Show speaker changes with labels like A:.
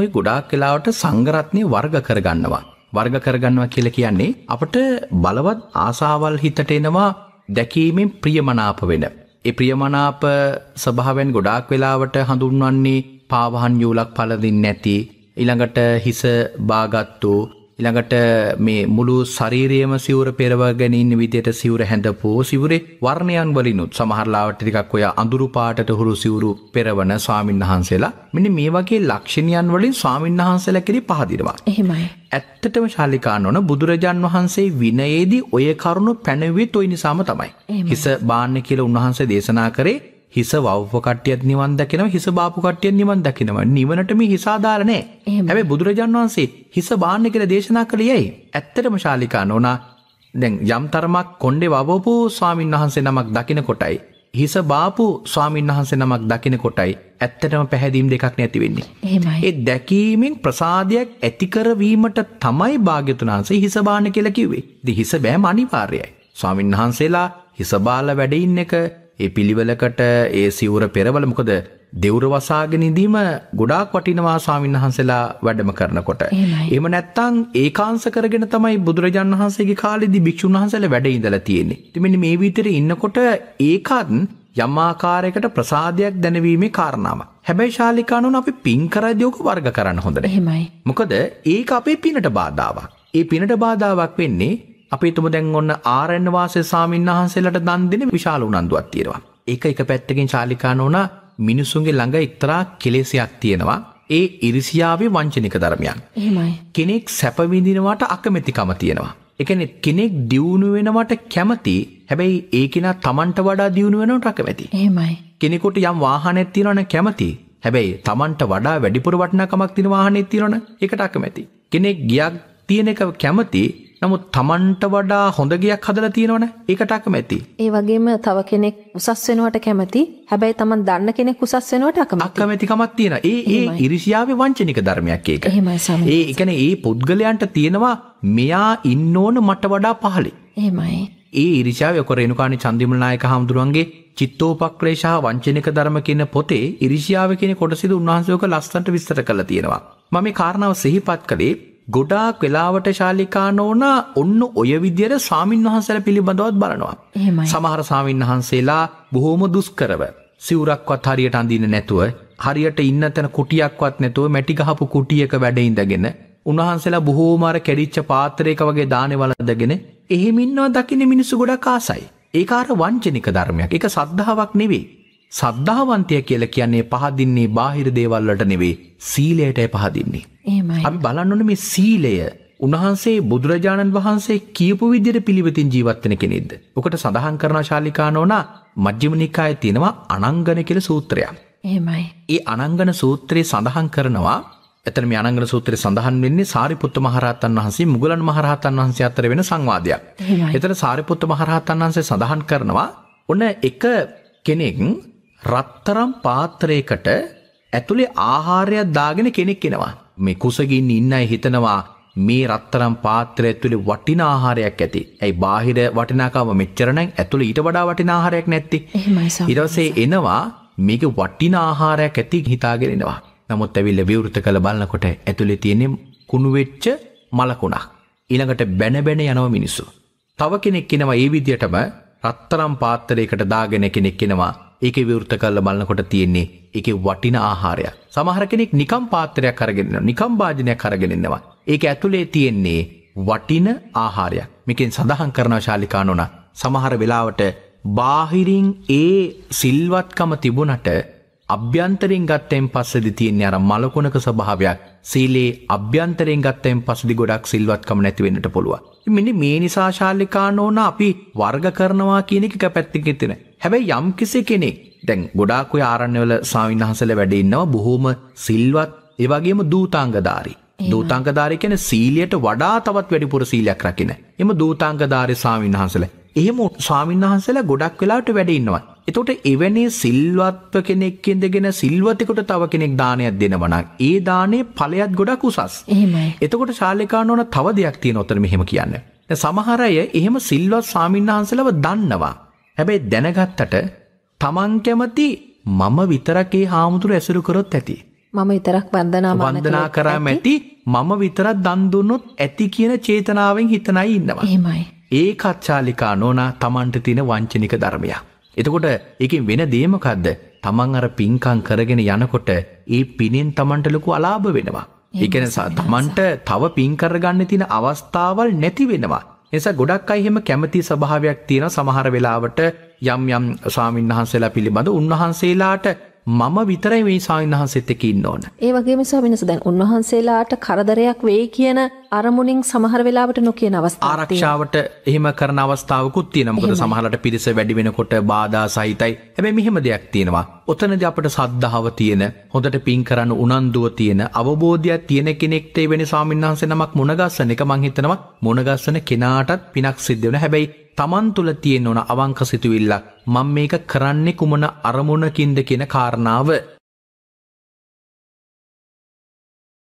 A: ඔය ගොඩාක් කලාවට සංගරත්නය වර්ග කරගන්නවා. වර්ග කරගන්නවා කියල කියන්නේ අපට බලවත් ආසාවල් හිතට එනවා දැකීමෙන් ප්‍රියමනාප වෙන. ඒ ප්‍රියමනාප ස්වභාවයෙන් ගොඩාක් වෙලාවට හඳුන්වන්නේ පාවහන් යූලක් පලදින් නැති ඊළඟට හිස බාගත්තු ඉළඟට මේ මුළු සරීරයම සිවර පෙරවගැනින් විදියට සිවර හැඳපෝ සිවරේ වර්ණයන් වලිනුත් සමහරලාවටටිකක් ඔය අඳුරු පාටට හුරු සිවරු පෙරවන ස්වාමීන් වහන්සේලා මෙනි මේ වගේ ලක්ෂණයන් වලින් ස්වාමීන් වහන්සේලා කිරි පහදිරවා. එහෙමයි. ඇත්තටම ශාලිකාන්න ඕන බුදුරජාන් වහන්සේ විනයේදී ඔය කරුණු පැනවෙත් ඔයි නිසාම තමයි. හිස බාන්න කියලා උන්වහන්සේ දේශනා කරේ හිස වව්ව කට්ටියත් නිවන් දකිනව හිස බාපු කට්ටියෙන් නිවන් දකිනව නිවනට මේ හිසාධාරණය හැබැයි බුදුරජාන් වහන්සේ හිස බාන්න කියලා දේශනා කළේයයි ඇත්තටම ශාලිකා නොනා දැන් යම් තරමක් කොණ්ඩේ වවපු ස්වාමින් වහන්සේ නමක් දකින කොටයි හිස බාපු ස්වාමින් වහන්සේ නමක් දකින කොටයි ඇත්තටම පැහැදීම් දෙකක් නැති වෙන්නේ. එහෙමයි. ඒ දැකීමෙන් ප්‍රසාදයක් ඇති කරවීමට තමයි භාග්‍යතුන් වහන්සේ හිස බාන්න කියලා කිව්වේ. ඉතින් හිස බෑම අනිවාර්යයි. ස්වාමින් වහන්සේලා හිස බාලා වැඩ ඉන්න එක ඒ පිළිවෙලකට ඒ සිවුර පෙරවල මොකද දෙවුර වසාගෙන ඉඳීම ගොඩාක් වටිනවා ස්වාමීන් වහන්සේලා වැඩම කරනකොට. එහෙම නැත්නම් ඒකාංශ කරගෙන තමයි බුදුරජාන් වහන්සේගේ කාලෙදී භික්ෂුන් වහන්සේලා වැඩ ඉඳලා තියෙන්නේ. ඉතින් මෙන්න මේ විතර ඉන්නකොට ඒකත් යම් ආකාරයකට ප්‍රසාදයක් දැනවීමේ කාරණාවක්. හැබැයි ශාලිකානුන් අපි පින් කරදීවක වර්ග කරන්න හොඳ නැහැ. මොකද ඒක අපේ පිනට බාධාවක්. ඒ පිනට බාධාවක් වෙන්නේ අපි තුම දැන් ඔන්න ආරණවාසය සාමීන් වහන්සේලට දන් දෙන විශාල උනන්දුවක් තියෙනවා. ඒක එක පැත්තකින් චාලිකා නෝන මිනිසුන්ගේ ළඟ එක්තරා කෙලෙසයක් තියෙනවා. ඒ ඉරිසියාවේ වංචනික ධර්මයන්. එහෙමයි. කෙනෙක් සැප විඳිනවට අකමැතිකම තියෙනවා. ඒ කියන්නේ කෙනෙක් දියුණු වෙනවට කැමති, හැබැයි ඒ කෙනා Tamanට වඩා දියුණු වෙනවට අකමැති. එහෙමයි. කෙනෙකුට යම් වාහනයක් තියෙනවනම් කැමති. හැබැයි Tamanට වඩා වැඩිපුර වටිනාකමක් තියෙන වාහනයක් තියෙනවනම් ඒකට අකමැති. කෙනෙක් ගියක් තියෙන එක කැමති නමුත් Tamanට වඩා හොඳ ගයක් හදලා තියෙනවනේ. ඒකට අකමැති. ඒ වගේම තව කෙනෙක් උසස් වෙනවට කැමති. හැබැයි Taman දන්න කෙනෙක් උසස් වෙනවට අකමැති. අකමැතිකමක් තියෙනවා. ඒ ඒ ඉරිසියාවේ වංචනික ධර්මයක් ඒක. එහෙමයි සමහර. ඒ කියන්නේ ඒ පුද්ගලයන්ට තියෙනවා මෙයා ඉන්න ඕන මට වඩා පහළේ. එහෙමයි. ඒ ඉරිසියාවේ ඔක රේණුකාණි චන්දිමල් නායක හාමුදුරුවන්ගේ චිත්තෝපක්‍රේෂා වංචනික ධර්ම කියන පොතේ ඉරිසියාව කියන කොටසිද උන්වහන්සේක ලස්සනට විස්තර කරලා තියෙනවා. මම මේ කාරණාව සිහිපත් කළේ ගොඩාක් වෙලාවට ශාලිකානෝන ඔන්න ඔය විදියට ස්වාමින් වහන්සල පිළිබඳවත් බලනවා. සමහර සාමීන් වහන්සේලා බොහෝම දුස්කරව. සිවරක්වත් හරියට අඳන්න නැතුව හරියට ඉන්න තැන කුටියක්වත් නැතුව මැටි ගහපු කුටියක වැඩඉඳගෙන උන්වහන්සේලා බොහෝමාර කැඩිච්ච පාත්‍රයක වගේ දානවලදගෙන එහෙමින්වා දකින මිනිස්සු ගොඩ කාසයි. ඒකාර වංචනික ධර්මයක් එක සද්ධාවක් නෙවෙේ. සද්ධාවන්තය කියල කියන්නේ පහදින්නේ බාහිර දේවල්ලට නෙවේ සීලයටයි පහදින්නේ. අපි බලන්නන මේ සීලය උන්වහන්සේ බුදුරජාණන් වහන්සේ කියපු විදිර පිළිවෙතින් ජීවත්තන කෙනෙද. ඔකට සඳහන් කරන ශාලිකානෝන මජ්්‍යමනිකාය තියෙනවා අනංගන කෙල සූත්‍රයක්. ඒමයි. ඒ අනංගන සූත්‍රයේ සඳහන් කරනවා එතන මේ අනංගන සූත්‍රය සඳහන් වෙන්නේ සාරිපුත්ත මහරහතන් වහන්සේ මුගලන් මහරහතන් වහන්සේ අතර වෙන සංවාදයක්. එතන සාරිපුත්ත මහරහතන් වහන්සේ සඳහන් කරනවා ඔන්න එක කෙනෙක් රත්තරම් පාත්‍රයකට ඇතුළේ ආහාරයක් දාගෙන කෙනෙක් එනවා. මේ කුසගින් ඉන්න අය හිතනවා මේ රත්තරම් පාත්‍රය ඇතුළේ වටින ආහාරයක් ඇති. ඇයි බාහිර වටිනාකම මෙච්චර නම් ඇතුළේ ඊට වඩා වටින ආහාරයක් නැත්තේ. ඊට පස්සේ එනවා මේක වටින ආහාරයක් ඇති හිතාගෙන එනවා. නමුත් ඇවිල්ලා විවෘත කළ බලනකොට ඇතුළේ තියෙන කුණු වෙච්ච මලකුණක්. ඊළඟට බැන බැන යනව මිනිස්සු. තව කෙනෙක් එනවා ඒ විදියටම රත්තරම් පාත්‍රයකට දාගෙන කෙනෙක් එනවා. ඒක විවෘත කල්ල බලන්නකොට තියෙන්නේ එක වටින ආහාරය. සමහර කෙනෙක් නිකම් පාත්‍රයක් කරගෙන නිකම් භාජනයක් කරගෙනෙන්නවා. ඒක ඇතුළේ තියෙන්නේ වටින ආහාරයක් මෙකින් සඳහන් කරන ශාලිකානොන සමහර වෙලාවට බාහිරින් ඒ සිල්වත්කම තිබුණට අභ්‍යන්තරින් ගත්තයෙන් පස්සදි තියන්නේ අර මලකොනක ස්භාවයක් සීලේ අභ්‍යන්තරෙන් ගත්තයෙන් පසදි ගොඩක් සිල්වත්කම නැතිවෙන්නට පුළුව. මෙනි මේ නිසා ශාලිකානෝන අපි වර්ග කරනවා කියනෙක පැත්තිකෙතිනෑ. හැබැයි යම් කිසි කෙනෙක් දැන් ගොඩාක් ඔය ආරණ්‍යවල ස්වාමීන් වහන්සේලා වැඩ ඉන්නවා බොහොම සිල්වත් ඒ වගේම දූතාංගධාරී. දූතාංගධාරී කියන්නේ සීලයට වඩා තවත් වැඩිපුර සීලයක් රකින. එම දූතාංගධාරී ස්වාමීන් වහන්සේලා. එහෙම ස්වාමීන් වහන්සේලා ගොඩක් වෙලාවට වැඩ ඉන්නවා. එතකොට එවැනි සිල්වත්ව කෙනෙක් ඉඳගෙන සිල්වතෙකුට තව කෙනෙක් දානයක් දෙනවා නම් ඒ දානේ ඵලයක් ගොඩක් උසස්. එහෙමයි. එතකොට ශාලිකානෝන තව දෙයක් තියෙන උතන මෙහෙම කියන්නේ. සමහර අය එහෙම සිල්වත් ස්වාමීන් වහන්සේලව දන්නවා. හැබැයි දැනගත්තට තමන් කැමති මම විතරකේ හාමුදුර ඇසුරු කරොත් ඇති. මම විතරක් බන්ධනා වන්දනා කරා මැති මම විතරත් දන්දුන්නොත් ඇති කියන චේතනාවෙන් හිතනයි ඉන්නවා. හෙමයි. ඒ කච්චාලිකා නෝනා තමන්ට තින වංචනික ධර්මයක්. එතකොට එකින් වෙන දේමකක්ද තමන් අර පින්කං කරගෙන යනකොට ඒ පිනෙන් තමන්ට ලොකු අලාභ වෙනවා. ඉගෙනසා තමන්ට තව පින්කරගන්න තින අවස්ථාවල් නැති වෙනවා. එස ගොඩක් අයිහෙම කැමති ස්භාවයක් තියෙන සමහර වෙලාවට යම් යම් ස්වාමීන් වහන්සේලා පිළිබඳ උන්වහන්සේලාට මම විතරයි මේ සාමීන් වහන්සෙත්තක ඉන්න ඕන. ඒ වගේම ස්වාමිනස දැන් උන්වහන්සේලාට කරදරයක් වෙයි කියන අරමුණින් සමහර වෙලාවට නොකියන අවස්ථා ආරක්ෂාවට එහෙම කරන අවස්ථාවකුත් තියෙන මොකද සමහරට පිරිස වැඩි වෙනකොට බාධා සහිතයි. හැබැයි මෙහෙම දෙයක් තියෙනවා. ඔතනද අපට සද්ධාව තියෙන හොඳට පින් කරන්න උනන්දුව තියෙන අවබෝධයක් තියෙන කෙනෙක්තේ වෙන සාමින්හන්සේ නමක් මුණගස්සන එක මංහිතනවා මුණගස්සන කෙනාටත් පිනක් සිද්ධ වෙන හැබැයි තමන් තුළ තියෙන්න්න ඕන අවංක සිතුවිල්ලක් මං මේක කරන්නේ කුමන අරමුණකින්ද කියෙන කාරණාව